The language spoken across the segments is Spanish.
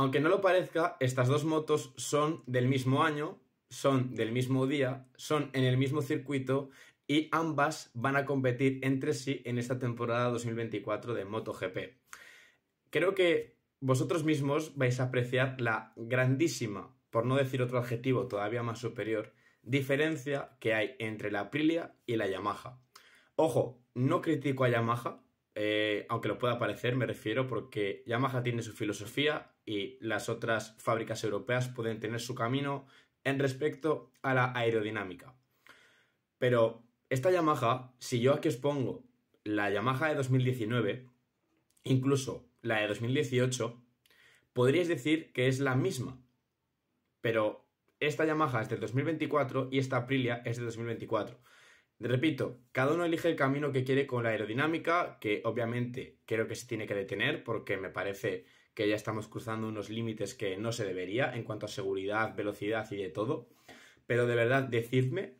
Aunque no lo parezca, estas dos motos son del mismo año, son del mismo día, son en el mismo circuito y ambas van a competir entre sí en esta temporada 2024 de MotoGP. Creo que vosotros mismos vais a apreciar la grandísima, por no decir otro adjetivo todavía más superior, diferencia que hay entre la Aprilia y la Yamaha. Ojo, no critico a Yamaha, eh, aunque lo pueda parecer, me refiero porque Yamaha tiene su filosofía y las otras fábricas europeas pueden tener su camino en respecto a la aerodinámica. Pero esta Yamaha, si yo aquí os pongo la Yamaha de 2019, incluso la de 2018, podríais decir que es la misma. Pero esta Yamaha es de 2024 y esta Aprilia es de 2024. Repito, cada uno elige el camino que quiere con la aerodinámica, que obviamente creo que se tiene que detener porque me parece que ya estamos cruzando unos límites que no se debería en cuanto a seguridad, velocidad y de todo. Pero de verdad, decidme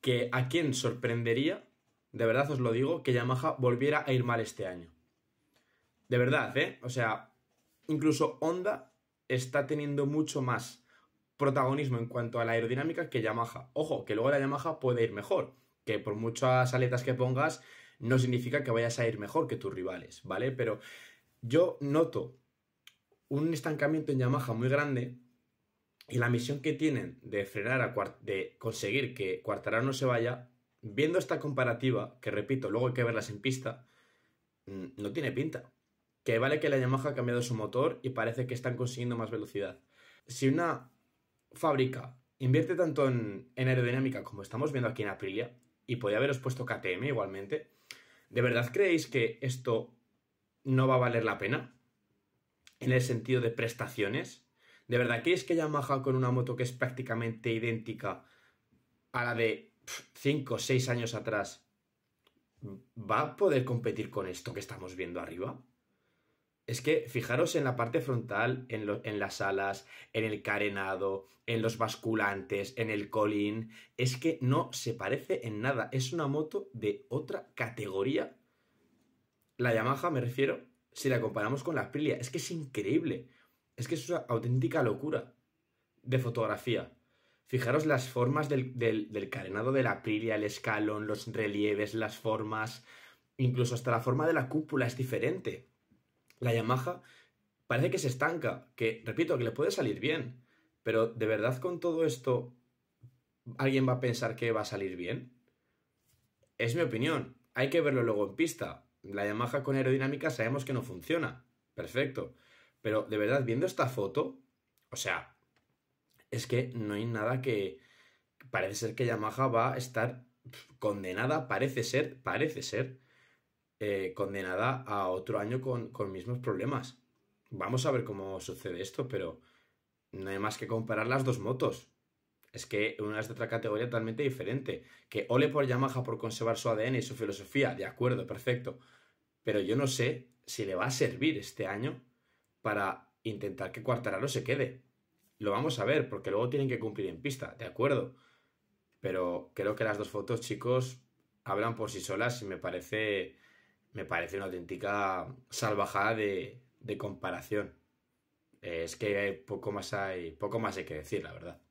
que a quién sorprendería, de verdad os lo digo, que Yamaha volviera a ir mal este año. De verdad, ¿eh? O sea, incluso Honda está teniendo mucho más protagonismo en cuanto a la aerodinámica que Yamaha. Ojo, que luego la Yamaha puede ir mejor, que por muchas aletas que pongas no significa que vayas a ir mejor que tus rivales, ¿vale? Pero yo noto un estancamiento en Yamaha muy grande y la misión que tienen de frenar a de conseguir que Cuartararo no se vaya, viendo esta comparativa, que repito, luego hay que verlas en pista, mm, no tiene pinta. Que vale que la Yamaha ha cambiado su motor y parece que están consiguiendo más velocidad. Si una fábrica invierte tanto en, aerodinámica como estamos viendo aquí en Aprilia, y podía haberos puesto KTM igualmente, ¿de verdad creéis que esto no va a valer la pena? En el sentido de prestaciones. ¿De verdad creéis que Yamaha con una moto que es prácticamente idéntica a la de 5 o 6 años atrás va a poder competir con esto que estamos viendo arriba? Es que fijaros en la parte frontal, en, las alas, en el carenado, en los basculantes, en el colín. Es que no se parece en nada. Es una moto de otra categoría. La Yamaha, me refiero, si la comparamos con la Aprilia. Es que es increíble. Es que es una auténtica locura de fotografía. Fijaros las formas del, del carenado de la Aprilia, el escalón, los relieves, las formas. Incluso hasta la forma de la cúpula es diferente la Yamaha parece que se estanca, que, repito, que le puede salir bien, pero ¿de verdad con todo esto alguien va a pensar que va a salir bien? Es mi opinión, hay que verlo luego en pista. La Yamaha con aerodinámica sabemos que no funciona, perfecto, pero de verdad, viendo esta foto, o sea, es que no hay nada que... Parece ser que Yamaha va a estar condenada, parece ser, parece ser, eh, condenada a otro año con, con mismos problemas. Vamos a ver cómo sucede esto, pero no hay más que comparar las dos motos. Es que una es de otra categoría totalmente diferente. Que ole por Yamaha por conservar su ADN y su filosofía, de acuerdo, perfecto. Pero yo no sé si le va a servir este año para intentar que Cuartararo se quede. Lo vamos a ver, porque luego tienen que cumplir en pista, de acuerdo. Pero creo que las dos fotos, chicos, hablan por sí solas y me parece me parece una auténtica salvajada de, de comparación. es que poco más hay, poco más hay que decir, la verdad.